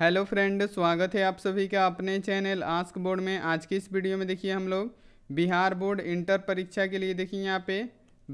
hello friend स्वागत है आप सभी का अपने चैनल आस्क बोर्ड में आज की इस वीडियो में देखिए हम लोग बिहार बोर्ड इंटर परीक्षा के लिए देखिए यहाँ पे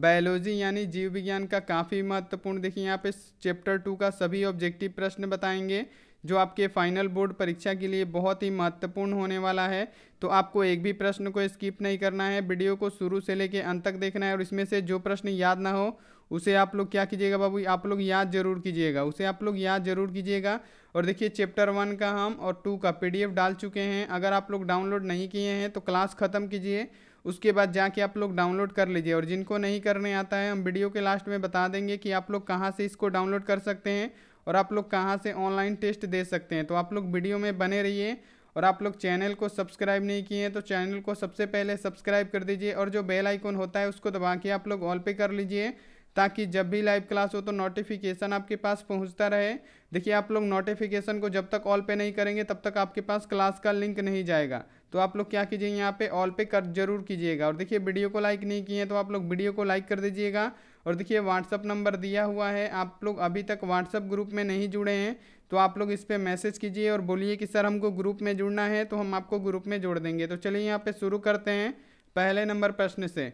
बायोलॉजी यानी जीव विज्ञान का काफ़ी महत्वपूर्ण देखिए यहाँ पे चैप्टर टू का सभी ऑब्जेक्टिव प्रश्न बताएंगे जो आपके फाइनल बोर्ड परीक्षा के लिए बहुत ही महत्वपूर्ण होने वाला है तो आपको एक भी प्रश्न को स्किप नहीं करना है वीडियो को शुरू से लेकर अंत तक देखना है और इसमें से जो प्रश्न याद ना हो उसे आप लोग क्या कीजिएगा बाबू आप लोग याद जरूर कीजिएगा उसे आप लोग याद जरूर कीजिएगा और देखिए चैप्टर वन का हम और टू का पीडीएफ डाल चुके हैं अगर आप लोग डाउनलोड नहीं किए हैं तो क्लास ख़त्म कीजिए उसके बाद जाके आप लोग डाउनलोड कर लीजिए और जिनको नहीं करने आता है हम वीडियो के लास्ट में बता देंगे कि आप लोग कहाँ से इसको डाउनलोड कर सकते हैं और आप लोग कहाँ से ऑनलाइन टेस्ट दे सकते हैं तो आप लोग वीडियो में बने रहिए और आप लोग चैनल को सब्सक्राइब नहीं किए हैं तो चैनल को सबसे पहले सब्सक्राइब कर दीजिए और जो बेल आइकॉन होता है उसको दबा के आप लोग ऑल पे कर लीजिए ताकि जब भी लाइव क्लास हो तो नोटिफिकेशन आपके पास पहुंचता रहे देखिए आप लोग नोटिफिकेशन को जब तक ऑल पे नहीं करेंगे तब तक आपके पास क्लास का लिंक नहीं जाएगा तो आप लोग क्या कीजिए यहाँ पे ऑल पे कर जरूर कीजिएगा और देखिए वीडियो को लाइक नहीं किए तो आप लोग वीडियो को लाइक कर दीजिएगा और देखिए व्हाट्सअप नंबर दिया हुआ है आप लोग अभी तक व्हाट्सअप ग्रुप में नहीं जुड़े हैं तो आप लोग इस पर मैसेज कीजिए और बोलिए कि सर हमको ग्रुप में जुड़ना है तो हम आपको ग्रुप में जोड़ देंगे तो चलिए यहाँ पर शुरू करते हैं पहले नंबर प्रश्न से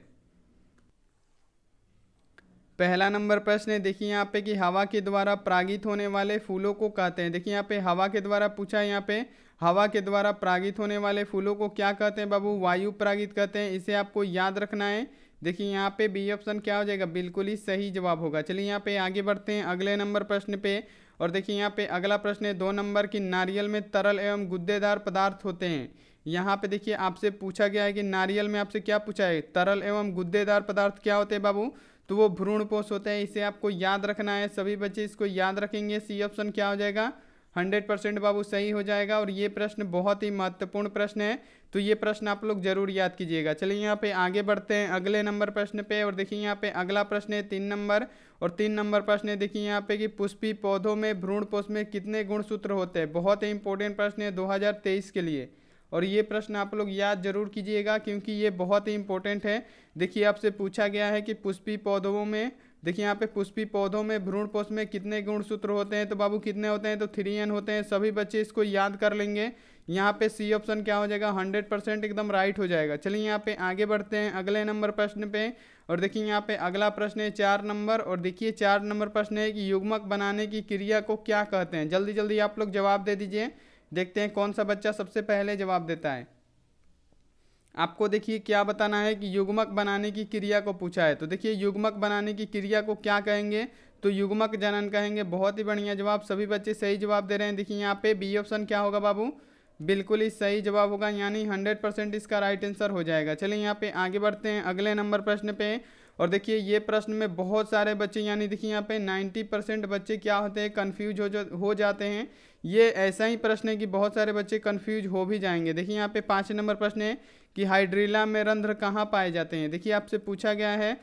पहला नंबर प्रश्न है देखिए यहाँ पे कि हवा के द्वारा प्रागित होने वाले फूलों को कहते हैं देखिए यहाँ पे हवा के द्वारा पूछा है यहाँ पे हवा के द्वारा प्रागित होने वाले फूलों को क्या कहते हैं बाबू वायु प्रागित कहते हैं इसे आपको याद रखना है देखिए यहाँ पे बी ऑप्शन क्या हो जाएगा बिल्कुल ही सही जवाब होगा चलिए यहाँ पे आगे बढ़ते हैं अगले नंबर प्रश्न पे और देखिए यहाँ पे अगला प्रश्न है दो नंबर की नारियल में तरल एवं गुद्देदार पदार्थ होते हैं यहाँ पे देखिए आपसे पूछा गया है कि नारियल में आपसे क्या पूछा है तरल एवं गुद्देदार पदार्थ क्या होते हैं बाबू तो वो भ्रूण पोष होते हैं इसे आपको याद रखना है सभी बच्चे इसको याद रखेंगे सी ऑप्शन क्या हो जाएगा हंड्रेड परसेंट बाबू सही हो जाएगा और ये प्रश्न बहुत ही महत्वपूर्ण प्रश्न है तो ये प्रश्न आप लोग जरूर याद कीजिएगा चलिए यहाँ पे आगे बढ़ते हैं अगले नंबर प्रश्न पे और देखिए यहाँ पे अगला प्रश्न है तीन नंबर और तीन नंबर प्रश्न है देखिए यहाँ पे कि पुष्पी पौधों में भ्रूण पोष में कितने गुणसूत्र होते हैं बहुत ही इंपॉर्टेंट प्रश्न है दो के लिए और ये प्रश्न आप लोग याद जरूर कीजिएगा क्योंकि ये बहुत ही इंपॉर्टेंट है देखिए आपसे पूछा गया है कि पुष्पी पौधों में देखिए यहाँ पे पुष्पी पौधों में भ्रूण पोष में कितने गुणसूत्र होते हैं तो बाबू कितने होते हैं तो थ्री एन होते हैं सभी बच्चे इसको याद कर लेंगे यहाँ पे सी ऑप्शन क्या हो जाएगा हंड्रेड परसेंट एकदम राइट हो जाएगा चलिए यहाँ पे आगे बढ़ते हैं अगले नंबर प्रश्न पे और देखिए यहाँ पे अगला प्रश्न है चार नंबर और देखिए चार नंबर प्रश्न है कि युग्मक बनाने की क्रिया को क्या कहते हैं जल्दी जल्दी आप लोग जवाब दे दीजिए देखते हैं कौन सा बच्चा सबसे पहले जवाब देता है आपको देखिए क्या बताना है कि युग्मक बनाने की क्रिया को पूछा है तो देखिए युग्मक बनाने की क्रिया को क्या कहेंगे तो युग्मक जनन कहेंगे बहुत ही बढ़िया जवाब सभी बच्चे सही जवाब दे रहे हैं देखिए यहाँ पे बी ऑप्शन क्या होगा बाबू बिल्कुल ही सही जवाब होगा यानी हंड्रेड परसेंट इसका राइट आंसर हो जाएगा चलिए यहाँ पे आगे बढ़ते हैं अगले नंबर प्रश्न पे और देखिए ये प्रश्न में बहुत सारे बच्चे यानी देखिए यहाँ पे 90 परसेंट बच्चे क्या होते हैं कन्फ्यूज हो जा हो जाते हैं ये ऐसा ही प्रश्न है कि बहुत सारे बच्चे कन्फ्यूज हो भी जाएंगे देखिए यहाँ पे पाँच नंबर प्रश्न है कि हाइड्रीला में रंध्र कहाँ पाए जाते हैं देखिए आपसे पूछा गया है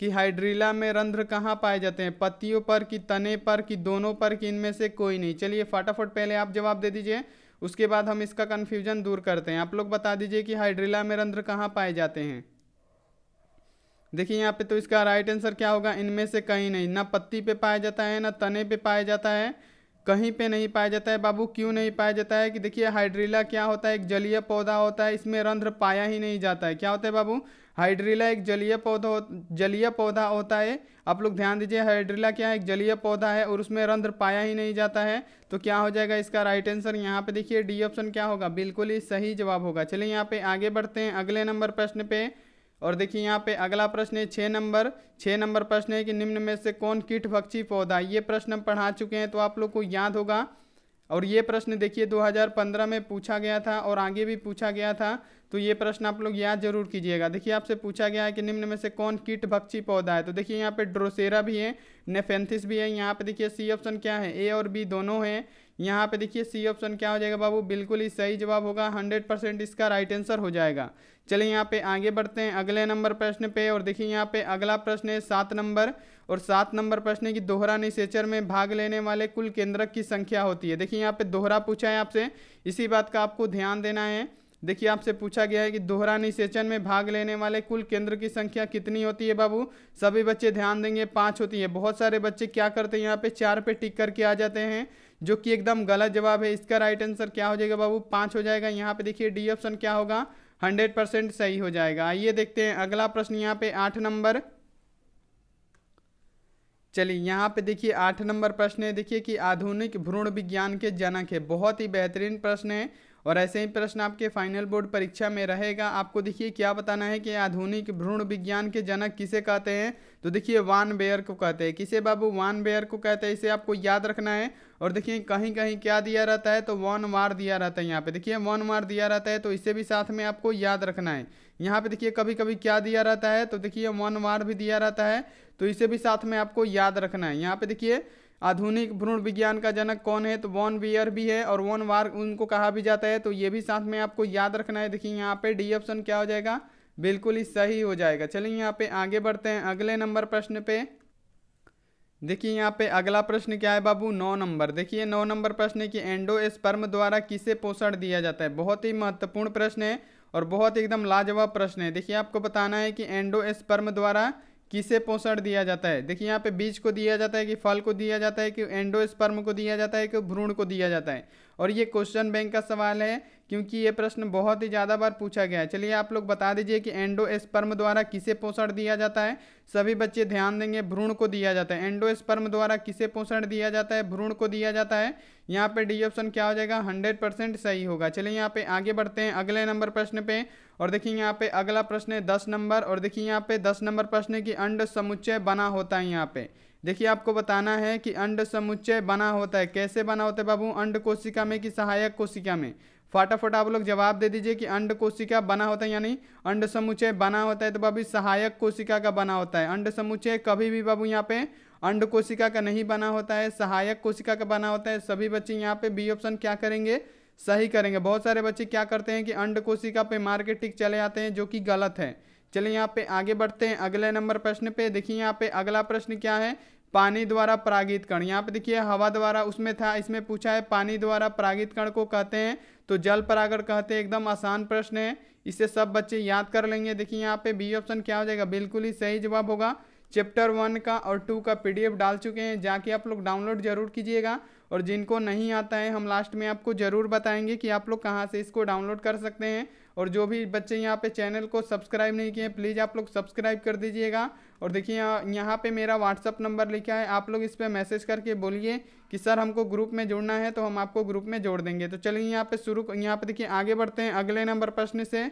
कि हाइड्रीला में रंध्र कहाँ पाए जाते हैं पत्तियों पर कि तने पर कि दोनों पर कि इनमें से कोई नहीं चलिए फटाफट पहले आप जवाब दे दीजिए उसके बाद हम इसका कन्फ्यूजन दूर करते हैं आप लोग बता दीजिए कि हाइड्रीला में रंध्र कहाँ पाए जाते हैं देखिए यहाँ पे तो इसका राइट आंसर क्या होगा इनमें से कहीं नहीं ना पत्ती पे पाया जाता है ना तने पे पाया जाता है कहीं पे नहीं पाया जाता है बाबू क्यों नहीं पाया जाता है कि देखिए हाइड्रीला क्या होता है एक जलीय पौधा होता है इसमें रंध्र पाया ही नहीं जाता है क्या होता है बाबू हाइड्रीला एक जलीय पौधा जलीय पौधा होता है आप लोग ध्यान दीजिए हाइड्रीला क्या है एक जलीय पौधा है और उसमें रंध्र पाया ही नहीं जाता है तो क्या हो जाएगा इसका राइट आंसर यहाँ पे देखिए डी ऑप्शन क्या होगा बिल्कुल ही सही जवाब होगा चलिए यहाँ पे आगे बढ़ते हैं अगले नंबर प्रश्न पे और देखिए यहाँ पे अगला प्रश्न है छः नंबर छः नंबर प्रश्न है कि निम्न में से कौन कीट भक्षी पौधा ये प्रश्न हम पढ़ा चुके हैं तो आप लोग को याद होगा और ये प्रश्न देखिए 2015 में पूछा गया था और आगे भी पूछा गया था तो ये प्रश्न आप लोग याद जरूर कीजिएगा देखिए आपसे पूछा गया है कि निम्न में से कौन कीट भक्षी पौधा है तो देखिए यहाँ पे ड्रोसेरा भी है नेफेंथिस भी है यहाँ पे देखिए सी ऑप्शन क्या है ए और बी दोनों हैं यहाँ पे देखिए सी ऑप्शन क्या हो जाएगा बाबू बिल्कुल ही सही जवाब होगा हंड्रेड परसेंट इसका राइट आंसर हो जाएगा चलिए यहाँ पे आगे बढ़ते हैं अगले नंबर प्रश्न पे और देखिए यहाँ पे अगला प्रश्न है सात नंबर और सात नंबर प्रश्न है कि दोहरा निशेचर में भाग लेने वाले कुल केंद्रक की संख्या होती है देखिए यहाँ पे दोहरा पूछा है आपसे इसी बात का आपको ध्यान देना है देखिए आपसे पूछा गया है कि दोहरा निशेचन में भाग लेने वाले कुल केंद्र की संख्या कितनी होती है बाबू सभी बच्चे ध्यान देंगे पाँच होती है बहुत सारे बच्चे क्या करते हैं यहाँ पे चार पे टिक करके आ जाते हैं जो कि एकदम गलत जवाब है इसका राइट आंसर क्या हो जाएगा बाबू पाँच हो जाएगा यहाँ पे देखिए डी ऑप्शन क्या होगा हंड्रेड परसेंट सही हो जाएगा आइए देखते हैं अगला प्रश्न यहाँ पे आठ नंबर चलिए यहाँ पे देखिए आठ नंबर प्रश्न है देखिए कि आधुनिक भ्रूण विज्ञान के जनक है बहुत ही बेहतरीन प्रश्न है और ऐसे ही प्रश्न आपके फाइनल बोर्ड परीक्षा में रहेगा आपको देखिए क्या बताना है कि आधुनिक भ्रूण विज्ञान के जनक किसे कहते हैं तो देखिए वान बेयर को कहते हैं किसे बाबू वान बेयर को कहते हैं इसे आपको याद रखना है और देखिए कहीं कहीं क्या दिया रहता है तो वन वार दिया रहता है यहाँ पे देखिए वन वार दिया रहता है तो इसे भी साथ में आपको याद रखना है यहाँ पे देखिए कभी कभी क्या दिया रहता है तो देखिए वन वार भी दिया रहता है तो इसे भी साथ में आपको याद रखना है यहाँ पे देखिए आधुनिक भ्रूण विज्ञान का जनक कौन है तो वॉन वियर भी है और वॉन वार्ग उनको कहा भी जाता है तो ये भी साथ में आपको याद रखना है देखिए यहाँ पे डी ऑप्शन क्या हो जाएगा बिल्कुल ही सही हो जाएगा चलिए यहाँ पे आगे बढ़ते हैं अगले नंबर प्रश्न पे देखिए यहाँ पे अगला प्रश्न क्या है बाबू नौ नंबर देखिए नौ नंबर प्रश्न कि एंडो द्वारा किसे पोषण दिया जाता है बहुत ही महत्वपूर्ण प्रश्न है और बहुत एकदम लाजवाब प्रश्न है देखिए आपको बताना है कि एंडो द्वारा किसे पोषण दिया जाता है देखिए यहाँ पे बीज को दिया जाता है कि फल को दिया जाता है कि एंडोस्पर्म को दिया जाता है कि भ्रूण को दिया जाता है और ये क्वेश्चन बैंक का सवाल है क्योंकि ये प्रश्न बहुत ही ज़्यादा बार पूछा गया है चलिए आप लोग बता दीजिए कि एंडोस्पर्म द्वारा किसे पोषण दिया जाता है सभी बच्चे ध्यान देंगे भ्रूण को दिया जाता है एंडोस्पर्म द्वारा किसे पोषण दिया जाता है भ्रूण को दिया जाता है यहाँ पे डी ऑप्शन क्या हो जाएगा हंड्रेड परसेंट सही होगा चलिए यहाँ पे आगे बढ़ते हैं अगले नंबर प्रश्न पे और देखिए यहाँ पे अगला प्रश्न है दस नंबर और देखिए यहाँ पे दस नंबर प्रश्न की अंड समुच्चय बना होता है यहाँ पे देखिए आपको बताना है कि अंड समुच्चय बना होता है कैसे बना होता है बाबू अंड कोशिका में कि सहायक कोशिका में फटाफट आप लोग जवाब दे दीजिए कि अंड कोशिका बना होता है यानी अंड समुच्चय बना होता है तो बाबू सहायक कोशिका का बना होता है अंड समुच्चय कभी भी बाबू यहाँ पे अंड कोशिका का नहीं बना होता है सहायक कोशिका का बना होता है सभी बच्चे यहाँ पे बी ऑप्शन क्या करेंगे सही करेंगे बहुत सारे बच्चे क्या करते हैं कि अंड कोशिका पे मार के टिक चले आते हैं जो कि गलत है चलिए यहाँ पे आगे बढ़ते हैं अगले नंबर प्रश्न पे देखिए यहाँ पे अगला प्रश्न क्या है पानी द्वारा परागित कण यहाँ पे देखिए हवा द्वारा उसमें था इसमें पूछा है पानी द्वारा परागित कण को कहते हैं तो जल परागण कहते हैं एकदम आसान प्रश्न है इसे सब बच्चे याद कर लेंगे देखिए यहाँ पे बी ऑप्शन क्या हो जाएगा बिल्कुल ही सही जवाब होगा चैप्टर वन का और टू का पी डाल चुके हैं जाके आप लोग डाउनलोड जरूर कीजिएगा और जिनको नहीं आता है हम लास्ट में आपको ज़रूर बताएंगे कि आप लोग कहाँ से इसको डाउनलोड कर सकते हैं और जो भी बच्चे यहाँ पे चैनल को सब्सक्राइब नहीं किए प्लीज़ आप लोग सब्सक्राइब कर दीजिएगा और देखिए यहाँ पे मेरा व्हाट्सअप नंबर लिखा है आप लोग इस पर मैसेज करके बोलिए कि सर हमको ग्रुप में जोड़ना है तो हम आपको ग्रुप में जोड़ देंगे तो चलिए यहाँ पे शुरू यहाँ पर देखिए आगे बढ़ते हैं अगले नंबर प्रश्न से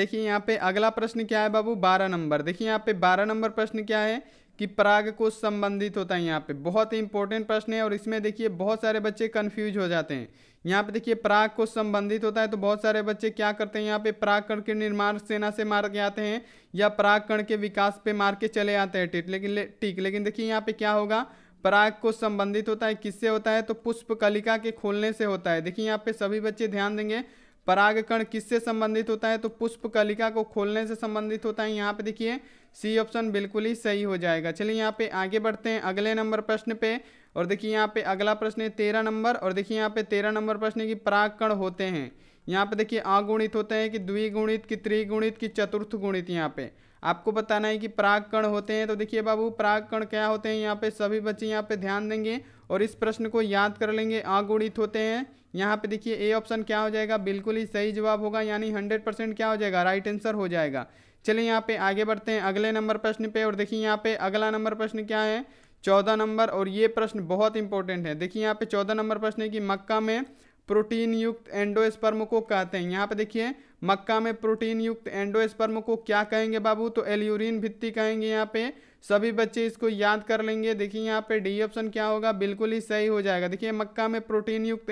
देखिए यहाँ पे अगला प्रश्न क्या है बाबू बारह नंबर देखिए यहाँ पे बारह नंबर प्रश्न क्या है कि पराग कोश संबंधित होता है यहाँ पे बहुत ही इंपॉर्टेंट प्रश्न है और इसमें देखिए बहुत सारे बच्चे कन्फ्यूज हो जाते हैं यहाँ पे देखिए पराग कोश संबंधित होता है तो बहुत सारे बच्चे क्या करते हैं यहाँ पे पराग कण के निर्माण सेना से मार के आते हैं या पराग कण के विकास पे मार के चले आते हैं ठीक लेकिन ठीक लेकिन देखिए यहाँ पे क्या होगा पराग को संबंधित होता है किससे होता है तो पुष्प कलिका के खोलने से होता है देखिए यहाँ पे सभी बच्चे ध्यान देंगे परागकण किससे संबंधित होता है तो पुष्प कलिका को खोलने से संबंधित होता है यहाँ पे देखिए सी ऑप्शन बिल्कुल ही सही हो जाएगा चलिए यहाँ पे आगे बढ़ते हैं अगले नंबर प्रश्न पे और देखिए यहाँ पे अगला प्रश्न है तेरह नंबर और देखिए यहाँ पे तेरह नंबर प्रश्न की परागकण होते हैं यहाँ पे देखिए अगुणित होते हैं कि द्विगुणित कि त्रिगुणित कि चतुर्थ गुणित यहाँ पे आपको बताना है कि परागकण होते हैं तो देखिए बाबू परागकण क्या होते हैं यहाँ पे सभी बच्चे यहाँ पे ध्यान देंगे और इस प्रश्न को याद कर लेंगे अगुणित होते हैं यहाँ पे देखिए ए ऑप्शन क्या हो जाएगा बिल्कुल ही सही जवाब होगा यानी हंड्रेड परसेंट क्या हो जाएगा राइट आंसर हो जाएगा चलिए यहाँ पे आगे बढ़ते हैं अगले नंबर प्रश्न पे और देखिए यहाँ पे अगला नंबर प्रश्न क्या है चौदह नंबर और ये प्रश्न बहुत इंपॉर्टेंट है देखिए यहाँ पे चौदह नंबर प्रश्न है कि मक्का में प्रोटीन युक्त एंडोस्पर्म को कहते हैं यहाँ पे देखिए मक्का में प्रोटीन युक्त एंडोस्पर्म को क्या कहेंगे बाबू तो एल्यूरिन भित्ती कहेंगे यहाँ पे सभी बच्चे इसको याद कर लेंगे देखिए यहाँ पे डी ऑप्शन क्या होगा बिल्कुल ही सही हो जाएगा देखिए मक्का में प्रोटीन युक्त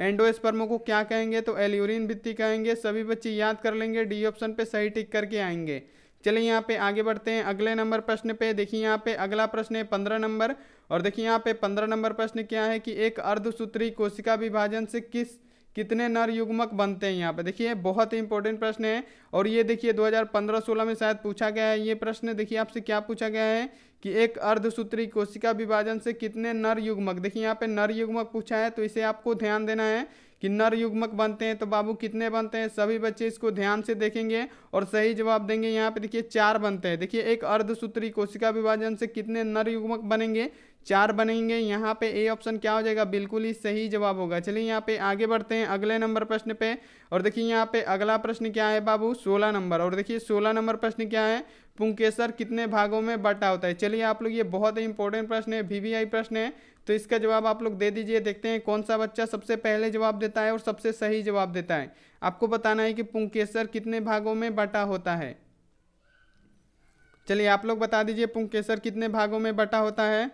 एंडोस्पर्मो को क्या कहेंगे तो एल्यूरिन भित्ति कहेंगे सभी बच्चे याद कर लेंगे डी ऑप्शन पे सही टिक करके आएंगे चलिए यहाँ पे आगे बढ़ते हैं अगले नंबर प्रश्न पे देखिए यहाँ पे अगला प्रश्न है पंद्रह नंबर और देखिए यहाँ पे पंद्रह नंबर प्रश्न क्या है कि एक अर्धसूत्री कोशिका विभाजन से किस कितने नर युग्मक बनते हैं यहाँ पे देखिए बहुत ही इंपॉर्टेंट प्रश्न है और ये देखिए 2015-16 में शायद पूछा गया है ये प्रश्न देखिए आपसे क्या पूछा गया है कि एक अर्धसूत्री कोशिका विभाजन से कितने नर युग्मक देखिए यहाँ पे नर युग्मक पूछा है तो इसे आपको ध्यान देना है कि नर युग्मक बनते हैं तो बाबू कितने बनते हैं सभी बच्चे इसको ध्यान से देखेंगे और सही जवाब देंगे यहाँ पे देखिए चार बनते हैं देखिए एक अर्धसूत्री कोशिका विभाजन से कितने नर युग्मक बनेंगे चार बनेंगे यहाँ पे ए ऑप्शन क्या हो जाएगा बिल्कुल ही सही जवाब होगा चलिए यहाँ पे आगे बढ़ते हैं अगले नंबर प्रश्न पे और देखिए यहाँ पे अगला प्रश्न क्या है बाबू सोलह नंबर और देखिए सोलह नंबर प्रश्न क्या है पुंकेसर कितने भागों में बटा होता है चलिए आप लोग ये बहुत ही इंपॉर्टेंट प्रश्न है वीवीआई प्रश्न है तो इसका जवाब आप लोग दे दीजिए देखते हैं कौन सा बच्चा सबसे पहले जवाब देता है और सबसे सही जवाब देता है आपको बताना है कि पुंकेसर कितने भागों में बटा होता है चलिए आप लोग बता दीजिए पुंकेसर कितने भागों में बटा होता है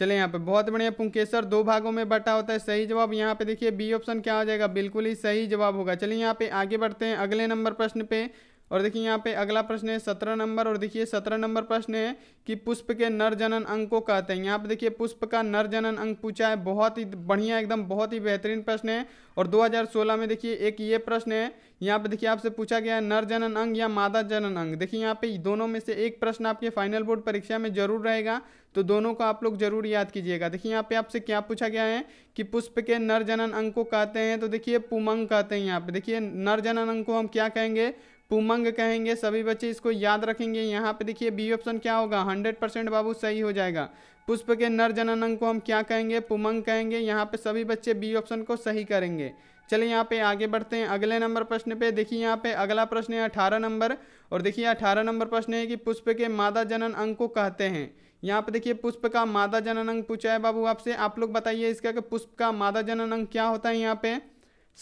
चले यहाँ पे बहुत बढ़िया पुंकेसर दो भागों में बटा होता है सही जवाब यहाँ पे देखिए बी ऑप्शन क्या हो जाएगा बिल्कुल ही सही जवाब होगा चलिए यहाँ पे आगे बढ़ते हैं अगले नंबर प्रश्न पे और देखिए यहाँ पे अगला प्रश्न है सत्रह नंबर और देखिए सत्रह नंबर प्रश्न है कि पुष्प के नर जनन अंग को कहते हैं यहाँ पे देखिए पुष्प का नर जनन अंग पूछा है बहुत ही बढ़िया एकदम बहुत ही बेहतरीन प्रश्न है और 2016 में देखिए एक ये प्रश्न है यहाँ पे देखिए आपसे पूछा गया है नर जनन अंग या मादा जनन अंग देखिए यहाँ पे दोनों में से एक प्रश्न आपके फाइनल बोर्ड परीक्षा में जरूर रहेगा तो दोनों को आप लोग जरूर याद कीजिएगा देखिए यहाँ पे आपसे क्या पूछा गया है कि पुष्प के नर जनन अंग को कहते हैं तो देखिए पुमंग कहते हैं यहाँ पे देखिए नर जनन अंग को हम क्या कहेंगे पुमंग कहेंगे सभी बच्चे इसको याद रखेंगे यहाँ पे देखिए बी ऑप्शन क्या होगा हंड्रेड परसेंट बाबू सही हो जाएगा पुष्प के नर जनन अंग को हम क्या कहेंगे पुमंग कहेंगे यहाँ पे सभी बच्चे बी ऑप्शन को सही करेंगे चलिए यहाँ पे आगे बढ़ते हैं अगले नंबर प्रश्न पे देखिए यहाँ पे अगला प्रश्न है अठारह नंबर और देखिए अठारह नंबर प्रश्न है कि पुष्प के मादा जनन अंग को कहते हैं यहाँ पे देखिए पुष्प का मादा जनन अंग पूछा है बाबू आपसे आप लोग बताइए इसका कि पुष्प का मादा जनन अंग क्या होता है यहाँ पे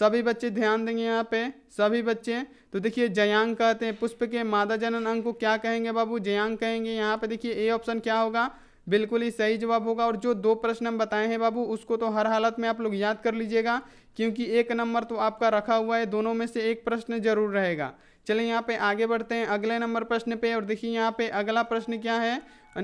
सभी बच्चे ध्यान देंगे यहाँ पे सभी बच्चे तो देखिए जयांग कहते हैं पुष्प के मादा जनन अंग को क्या कहेंगे बाबू जयांग कहेंगे यहाँ पे देखिए ए ऑप्शन क्या होगा बिल्कुल ही सही जवाब होगा और जो दो प्रश्न हम बताए हैं बाबू उसको तो हर हालत में आप लोग याद कर लीजिएगा क्योंकि एक नंबर तो आपका रखा हुआ है दोनों में से एक प्रश्न जरूर रहेगा चलिए यहाँ पे आगे बढ़ते हैं अगले नंबर प्रश्न पे और देखिए यहाँ पे अगला प्रश्न क्या है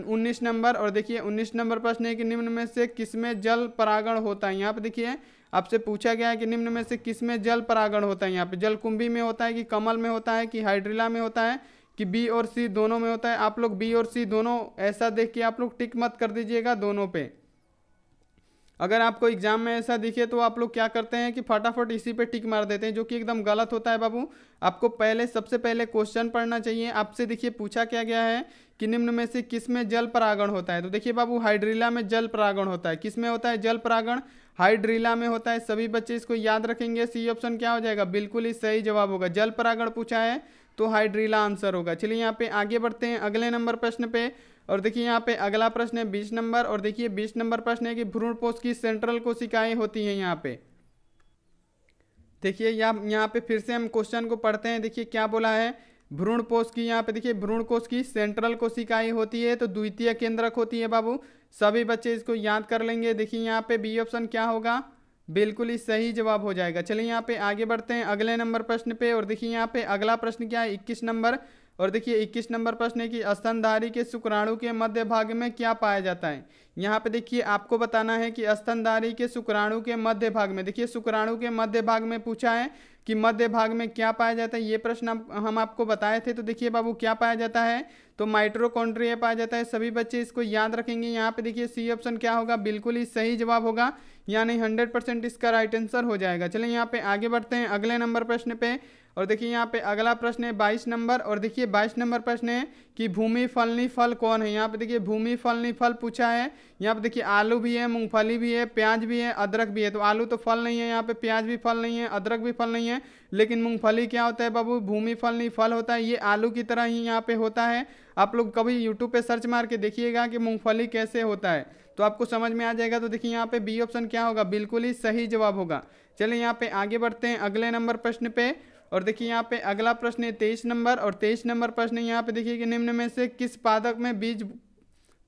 उन्नीस नंबर और देखिए उन्नीस नंबर प्रश्न है कि निम्न में से किसमें जल परागण होता है यहाँ पे देखिए आपसे पूछा गया है कि निम्न में से किस में जल परागण होता है यहाँ पे जल कुंभी में होता है कि कमल में होता है कि हाइड्रिला में होता है कि बी और सी दोनों में होता है आप लोग बी और सी दोनों ऐसा देख के आप लोग टिक मत कर दीजिएगा दोनों पे अगर आपको एग्जाम में ऐसा दिखे तो आप लोग क्या करते हैं कि फटाफट इसी पे टिक मार देते हैं जो कि एकदम गलत होता है बाबू आपको पहले सबसे पहले क्वेश्चन पढ़ना चाहिए आपसे देखिए पूछा क्या गया है कि निम्न में से किस में जल परागण होता है तो देखिए बाबू हाइड्रिला में जल परागण होता है किस में होता है जल परागण हाइड्रिला में होता है सभी बच्चे इसको याद रखेंगे सी ऑप्शन क्या हो जाएगा बिल्कुल ही सही जवाब होगा जल परागण पूछा है तो हाइड्रीला आंसर होगा चलिए यहाँ पे आगे बढ़ते हैं अगले नंबर प्रश्न पे और देखिए यहाँ पे अगला प्रश्न है बीस नंबर और देखिए बीस नंबर प्रश्न है कि पोष की सेंट्रल कोशिकाएं होती हैं यहाँ पे देखिए यहाँ यहाँ पे फिर से हम क्वेश्चन को पढ़ते हैं देखिए क्या बोला है भ्रूण पोष की यहाँ पे देखिए भ्रूण कोष की सेंट्रल कोशिकाएं होती है तो द्वितीय केंद्रक होती है बाबू सभी बच्चे इसको याद कर लेंगे देखिए यहाँ पे बी ऑप्शन क्या होगा बिल्कुल ही सही जवाब हो जाएगा चलिए यहाँ पे आगे बढ़ते हैं अगले नंबर प्रश्न पे और देखिए यहाँ पे अगला प्रश्न क्या है इक्कीस नंबर और देखिए 21 नंबर प्रश्न है कि स्तनधारी के शुक्राणु के मध्य भाग में क्या पाया जाता है यहाँ पे देखिए आपको बताना है कि स्तनधारी के शुक्राणु के मध्य भाग में देखिए शुक्राणु के मध्य भाग में पूछा है कि मध्य भाग में क्या पाया जाता है ये प्रश्न आप, हम आपको बताए थे तो देखिए बाबू क्या पाया जाता है तो माइट्रोकॉन्ड्रिया पाया जाता है सभी बच्चे इसको याद रखेंगे यहाँ पे देखिए सी ऑप्शन क्या होगा बिल्कुल ही सही जवाब होगा यानी हंड्रेड परसेंट इसका राइट आंसर हो जाएगा चलिए यहाँ पे आगे बढ़ते हैं अगले नंबर प्रश्न पे और देखिए यहाँ पे अगला प्रश्न है बाईस नंबर और देखिए बाईस नंबर प्रश्न है कि भूमि फलनी फल कौन है यहाँ पे देखिए भूमि फलनी फल पूछा है यहाँ पे देखिए आलू भी है मूंगफली भी है प्याज भी है अदरक भी है तो आलू तो फल नहीं है यहाँ पे प्याज भी फल नहीं है अदरक भी फल नहीं है लेकिन मूंगफली क्या होता है बाबू भूमि फल नहीं फल होता है ये आलू की तरह ही यहाँ पे होता है आप लोग कभी यूट्यूब पे सर्च मार के देखिएगा कि मूंगफली कैसे होता है तो आपको समझ में आ जाएगा तो देखिए यहाँ पे बी ऑप्शन क्या होगा बिल्कुल ही सही जवाब होगा चलिए यहाँ पे आगे बढ़ते हैं अगले नंबर प्रश्न पे और देखिए यहाँ पे अगला प्रश्न है तेईस नंबर और तेईस नंबर प्रश्न यहाँ पे देखिए कि निम्न में से किस पादक में बीज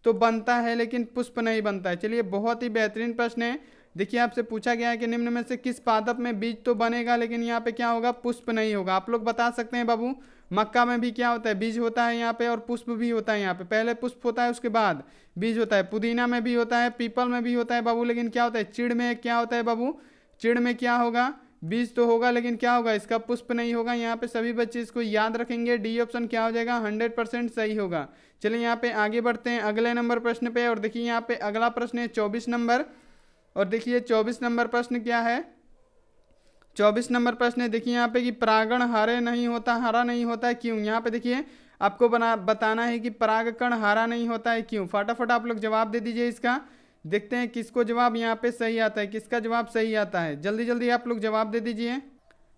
तो बनता है लेकिन पुष्प नहीं बनता है चलिए बहुत ही बेहतरीन प्रश्न है देखिए आपसे पूछा गया है कि निम्न में से किस पादप में बीज तो बनेगा लेकिन यहाँ पे क्या होगा पुष्प नहीं होगा आप लोग बता सकते हैं बाबू मक्का में भी क्या होता है बीज होता है यहाँ पे और पुष्प भी होता है यहाँ पे पहले पुष्प होता है उसके बाद बीज होता है पुदीना में भी होता है पीपल में भी होता है बाबू लेकिन क्या होता है चिड़ में क्या होता है बाबू चिड़ में क्या होगा बीज तो होगा लेकिन क्या होगा इसका पुष्प नहीं होगा यहाँ पे सभी बच्चे इसको याद रखेंगे डी ऑप्शन क्या हो जाएगा हंड्रेड परसेंट सही होगा चलिए यहाँ पे आगे बढ़ते हैं अगले नंबर प्रश्न पे और देखिए यहाँ पे अगला प्रश्न है चौबीस नंबर और देखिए चौबीस नंबर प्रश्न क्या है चौबीस नंबर प्रश्न है देखिए यहाँ पे कि परागण हरे नहीं होता हरा नहीं होता है क्यों यहाँ पे देखिए आपको बना बताना है कि परागकण हरा नहीं होता है क्यों फटाफट आप लोग जवाब दे दीजिए इसका देखते हैं किसको जवाब यहाँ पे सही आता है किसका जवाब सही आता है जल्दी जल्दी आप लोग जवाब दे दीजिए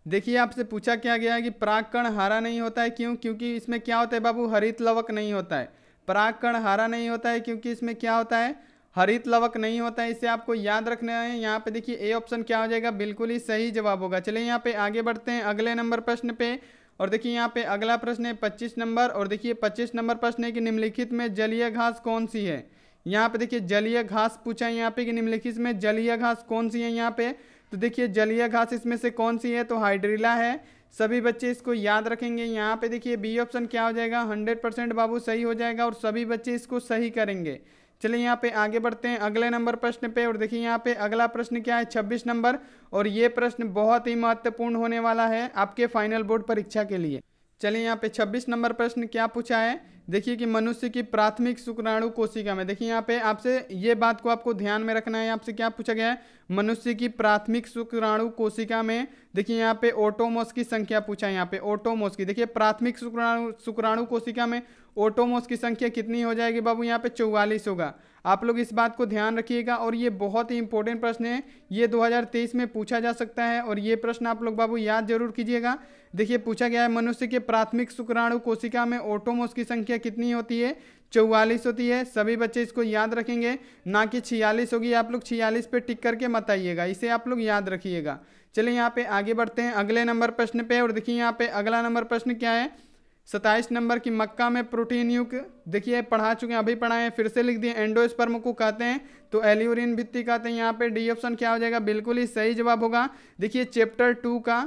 देखिए आपसे पूछा क्या गया है कि परागकण हरा नहीं होता है क्यों क्योंकि इसमें क्या होता है बाबू हरित लवक नहीं होता है परागकण हरा नहीं होता है क्योंकि इसमें क्या होता है हरित लवक नहीं होता है इसे आपको याद रखना है यहाँ पे देखिए ए ऑप्शन क्या हो जाएगा बिल्कुल ही सही जवाब होगा चलिए यहाँ पे आगे बढ़ते हैं अगले नंबर प्रश्न पे और देखिए यहाँ पे अगला प्रश्न है पच्चीस नंबर और देखिए पच्चीस नंबर प्रश्न है कि निम्नलिखित में जलीय घास कौन सी है यहाँ पे देखिए जलीय घास पूछा है यहाँ पे कि निम्नलिखित में जलीय घास कौन सी है यहाँ पे तो देखिए जलीय घास इसमें से कौन सी है तो हाइड्रिला है सभी बच्चे इसको याद रखेंगे यहाँ पे देखिए बी ऑप्शन क्या हो जाएगा हंड्रेड परसेंट बाबू सही हो जाएगा और सभी बच्चे इसको सही करेंगे चलिए यहाँ पे आगे बढ़ते हैं अगले नंबर प्रश्न पे और देखिए यहाँ पे अगला प्रश्न क्या है छब्बीस नंबर और ये प्रश्न बहुत ही महत्वपूर्ण होने वाला है आपके फाइनल बोर्ड परीक्षा के लिए चलिए यहाँ पे छब्बीस नंबर प्रश्न क्या पूछा है देखिए कि मनुष्य की प्राथमिक शुक्राणु कोशिका में देखिए यहाँ पे आपसे ये बात को आपको ध्यान में रखना है आपसे क्या पूछा गया है मनुष्य की प्राथमिक शुक्राणु कोशिका में देखिए यहाँ पे ओटोमोस की संख्या पूछा है यहाँ पे ओटोमोस की देखिए प्राथमिक शुक्राणु शुक्राणु कोशिका में ओटोमोस की संख्या कितनी हो जाएगी बाबू यहाँ पे चौवालीस होगा आप लोग इस बात को ध्यान रखिएगा और ये बहुत ही इंपॉर्टेंट प्रश्न है ये 2023 में पूछा जा सकता है और ये प्रश्न आप लोग बाबू याद जरूर कीजिएगा देखिए पूछा गया है मनुष्य के प्राथमिक शुक्राणु कोशिका में ओटोमोस की संख्या कितनी होती है चौवालीस होती है सभी बच्चे इसको याद रखेंगे ना कि छियालीस होगी आप लोग छियालीस पे टिक करके मत आइएगा इसे आप लोग याद रखिएगा चलिए यहाँ पे आगे बढ़ते हैं अगले नंबर प्रश्न पे और देखिए यहाँ पे अगला नंबर प्रश्न क्या है सताइस नंबर की मक्का में प्रोटीन युक्त देखिए पढ़ा चुके हैं अभी पढ़ाए हैं फिर से लिख दिए एंडोस्पर्म को कहते हैं तो एल्यूरिन भित्ति कहते हैं यहाँ पे डी ऑप्शन क्या हो जाएगा बिल्कुल ही सही जवाब होगा देखिए चैप्टर टू का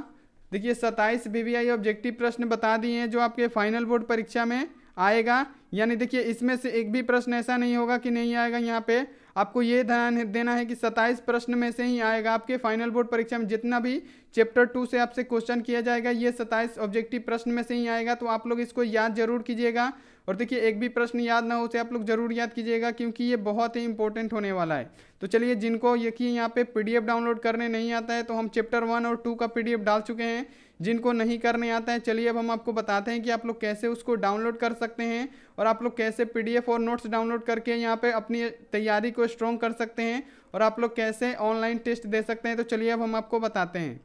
देखिए सताइस बीबीआई ऑब्जेक्टिव प्रश्न बता दिए हैं जो आपके फाइनल बोर्ड परीक्षा में आएगा यानी देखिए इसमें से एक भी प्रश्न ऐसा नहीं होगा कि नहीं आएगा यहाँ पे आपको ये ध्यान देना है कि 27 प्रश्न में से ही आएगा आपके फाइनल बोर्ड परीक्षा में जितना भी चैप्टर टू से आपसे क्वेश्चन किया जाएगा ये 27 ऑब्जेक्टिव प्रश्न में से ही आएगा तो आप लोग इसको याद जरूर कीजिएगा और देखिए एक भी प्रश्न याद ना हो उसे आप लोग जरूर याद कीजिएगा क्योंकि ये बहुत ही इंपॉर्टेंट होने वाला है तो चलिए जिनको यकी यहाँ पे पीडीएफ डाउनलोड करने नहीं आता है तो हम चैप्टर वन और टू का पीडीएफ डाल चुके हैं जिनको नहीं करने आता है चलिए अब हम आपको बताते हैं कि आप लोग कैसे उसको डाउनलोड कर सकते हैं और आप लोग कैसे पीडीएफ और नोट्स डाउनलोड करके यहाँ पे अपनी तैयारी को स्ट्रॉन्ग कर सकते हैं और आप लोग कैसे ऑनलाइन टेस्ट दे सकते हैं तो चलिए अब हम आपको बताते हैं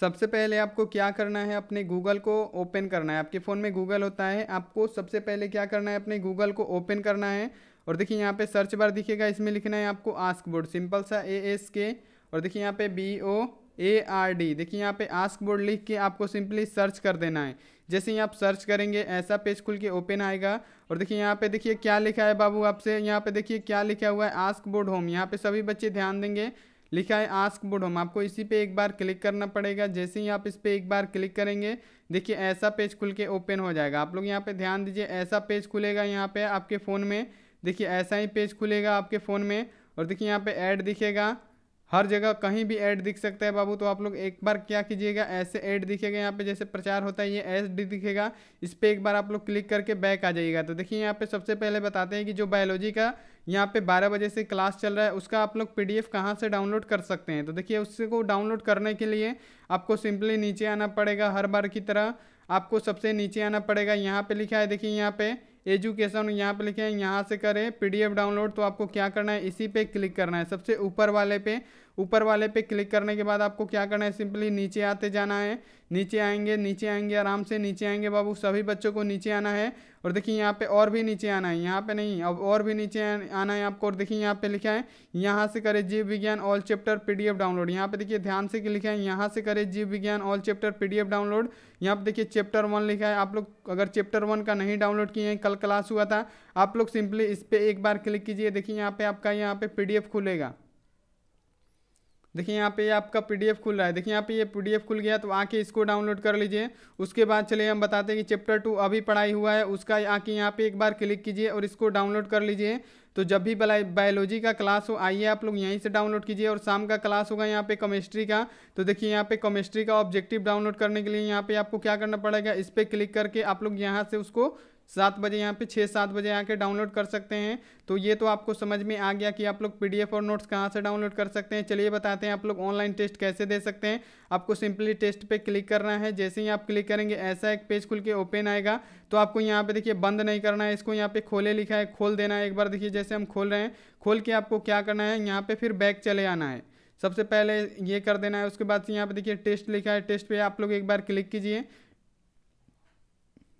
सबसे पहले आपको क्या करना है अपने गूगल को ओपन करना है आपके फ़ोन में गूगल होता है आपको सबसे पहले क्या करना है अपने गूगल को ओपन करना है और देखिए यहाँ पे सर्च बार दिखेगा इसमें लिखना है आपको आस्क बोर्ड सिंपल सा ए एस के और देखिए यहाँ पे B O A R D देखिए यहाँ पे आस्क बोर्ड लिख के आपको सिंपली सर्च कर देना है जैसे ही आप सर्च करेंगे ऐसा पेज खुल के ओपन आएगा और देखिए यहाँ पे देखिए क्या लिखा है बाबू आपसे यहाँ पे देखिए क्या लिखा हुआ है आस्क बोर्ड होम यहाँ पे सभी बच्चे ध्यान देंगे लिखा है आस्क बोर्ड होम आपको इसी पे एक बार क्लिक करना पड़ेगा जैसे ही आप इस पर एक बार क्लिक करेंगे देखिए ऐसा पेज खुल के ओपन हो जाएगा आप लोग यहाँ पे ध्यान दीजिए ऐसा पेज खुलेगा यहाँ पे आपके फ़ोन में देखिए ऐसा ही पेज खुलेगा आपके फ़ोन में और देखिए यहाँ पे ऐड दिखेगा हर जगह कहीं भी ऐड दिख सकता है बाबू तो आप लोग एक बार क्या कीजिएगा ऐसे ऐड दिखेगा यहाँ पे जैसे प्रचार होता है ये ऐड दिखेगा इस पर एक बार आप लोग क्लिक करके बैक आ जाइएगा तो देखिए यहाँ पे सबसे पहले बताते हैं कि जो बायोलॉजी का यहाँ पे 12 बजे से क्लास चल रहा है उसका आप लोग पीडीएफ कहाँ से डाउनलोड कर सकते हैं तो देखिए उसको डाउनलोड करने के लिए आपको सिंपली नीचे आना पड़ेगा हर बार की तरह आपको सबसे नीचे आना पड़ेगा यहाँ पर लिखा है देखिए यहाँ पर एजुकेशन यहाँ पे हैं यहाँ से करें पीडीएफ डाउनलोड तो आपको क्या करना है इसी पे क्लिक करना है सबसे ऊपर वाले पे ऊपर वाले पे क्लिक करने के बाद आपको क्या करना है सिंपली नीचे आते जाना है नीचे आएंगे नीचे आएंगे आराम से नीचे आएंगे बाबू सभी बच्चों को नीचे आना है और देखिए यहाँ पे और भी नीचे आना है यहाँ पे नहीं अब और भी नीचे आना है आपको और देखिए यहाँ पे लिखा है यहाँ से करें जीव विज्ञान ऑल चैप्टर पीडीएफ डाउनलोड यहाँ पे देखिए ध्यान से लिखा है यहाँ से करें जीव विज्ञान ऑल चैप्टर पी डाउनलोड यहाँ पे देखिए चैप्टर वन लिखा है आप लोग अगर चैप्टर वन का नहीं डाउनलोड किए हैं कल क्लास हुआ था आप लोग सिंपली इस पर एक बार क्लिक कीजिए देखिए यहाँ पे आपका यहाँ पे पी खुलेगा देखिए यहाँ पे आपका पीडीएफ खुल रहा है देखिए यहाँ पे ये पीडीएफ खुल गया तो आके इसको डाउनलोड कर लीजिए उसके बाद चलिए हम बताते हैं कि चैप्टर टू अभी पढ़ाई हुआ है उसका आके यहाँ पे एक बार क्लिक कीजिए और इसको डाउनलोड कर लीजिए तो जब भी बायोलॉजी का क्लास हो आइए आप लोग यहीं से डाउनलोड कीजिए और शाम का क्लास होगा यहाँ पे केमिस्ट्री का तो देखिए यहाँ पे केमिस्ट्री का ऑब्जेक्टिव डाउनलोड करने के लिए यहाँ पे आपको क्या करना पड़ेगा इस पर क्लिक करके आप लोग यहाँ से उसको सात बजे यहाँ पे छः सात बजे आके डाउनलोड कर सकते हैं तो ये तो आपको समझ में आ गया कि आप लोग पीडीएफ और नोट्स कहाँ से डाउनलोड कर सकते हैं चलिए बताते हैं आप लोग ऑनलाइन टेस्ट कैसे दे सकते हैं आपको सिंपली टेस्ट पे क्लिक करना है जैसे ही आप क्लिक करेंगे ऐसा एक पेज खुल के ओपन आएगा तो आपको यहाँ पे देखिए बंद नहीं करना है इसको यहाँ पे खोले लिखा है खोल देना है एक बार देखिए जैसे हम खोल रहे हैं खोल के आपको क्या करना है यहाँ पे फिर बैक चले आना है सबसे पहले ये कर देना है उसके बाद से यहाँ पे देखिए टेस्ट लिखा है टेस्ट पे आप लोग एक बार क्लिक कीजिए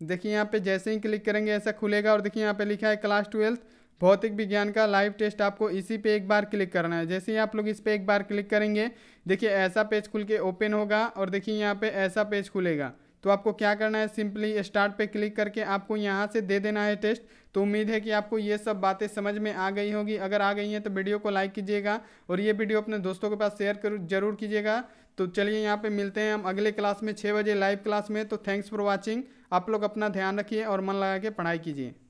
देखिए यहाँ पे जैसे ही क्लिक करेंगे ऐसा खुलेगा और देखिए यहाँ पे लिखा है क्लास ट्वेल्थ भौतिक विज्ञान का लाइव टेस्ट आपको इसी पे एक बार क्लिक करना है जैसे ही आप लोग इस पर एक बार क्लिक करेंगे देखिए ऐसा पेज खुल के ओपन होगा और देखिए यहाँ पे ऐसा पेज खुलेगा तो आपको क्या करना है सिंपली स्टार्ट पे क्लिक करके आपको यहाँ से दे देना है टेस्ट तो उम्मीद है कि आपको ये सब बातें समझ में आ गई होगी अगर आ गई हैं तो वीडियो को लाइक कीजिएगा और ये वीडियो अपने दोस्तों के पास शेयर कर जरूर कीजिएगा तो चलिए यहाँ पर मिलते हैं हम अगले क्लास में छः बजे लाइव क्लास में तो थैंक्स फॉर वॉचिंग आप लोग अपना ध्यान रखिए और मन लगा के पढ़ाई कीजिए